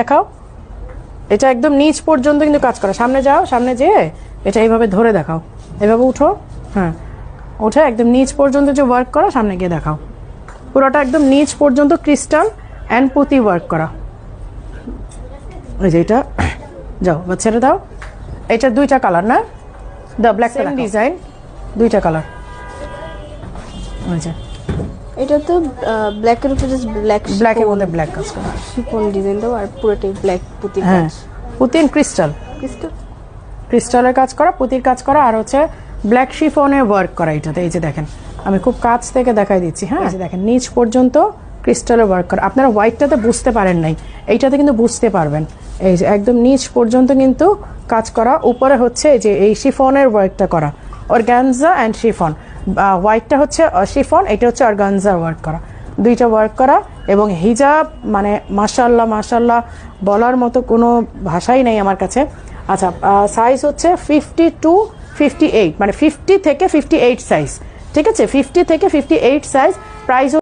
দেখাও এটা একদম নিচ পর্যন্ত কিন্তু কাজ করা সামনে যাও সামনে যেয়ে এটা এইভাবে ধরে দেখাও এভাবে উঠো হ্যাঁ ওঠে একদম নিচ পর্যন্ত যে ওয়ার্ক করা সামনে গিয়ে দেখাও পুরোটা একদম নিচ পর্যন্ত ক্রিস্টাল অ্যান্ড পুঁতি ওয়ার্ক করা ওই যে এটা যাও বা ছেড়ে দাও এটা দুইটা কালার না দ্য ব্ল্যাক ডিজাইন দুইটা কালার ওই যে এটা তো ব্ল্যাকের উপরে জাস্ট ব্ল্যাক ব্ল্যাকের মধ্যে ব্ল্যাক কাজ করা শিফন ডিজাইন দাও আর পুরোটাই ব্ল্যাক পুতি হ্যাঁ পুতি এন্ড ক্রিস্টাল ক্রিস্টাল ক্রিস্টালের কাজ করা পুতির কাজ করা আর হচ্ছে ব্ল্যাক শিফনের ওয়ার্ক করা এটাতে এই যে দেখেন আমি খুব কাছ থেকে দেখাই দিচ্ছি হ্যাঁ, হ্যাঁ। এই যে দেখেন নিচ পর্যন্ত ক্রিস্টালের ওয়ার্ক করা আপনারা হোয়াইটটাতে বুঝতে পারেন নাই এইটাতে কিন্তু বুঝতে পারবেন এই যে একদম নিচ পর্যন্ত কিন্তু কাজ করা উপরে হচ্ছে এই যে এই শিফনের ওয়ার্কটা করা অর্গ্যানজা অ্যান্ড শিফন হোয়াইটটা হচ্ছে শিফন এটা হচ্ছে অর্গানজা ওয়ার্ক করা দুইটা ওয়ার্ক করা এবং হিজাব মানে মাসাল্লাহ মাসাল্লাহ বলার মতো কোনো ভাষাই নেই আমার কাছে আচ্ছা সাইজ হচ্ছে ফিফটি টু ফিফটি এইট মানে ফিফটি থেকে ফিফটি এইট সাইজ ঠিক আছে ফিফটি থেকে ফিফটি এইট সাইজ প্রাইস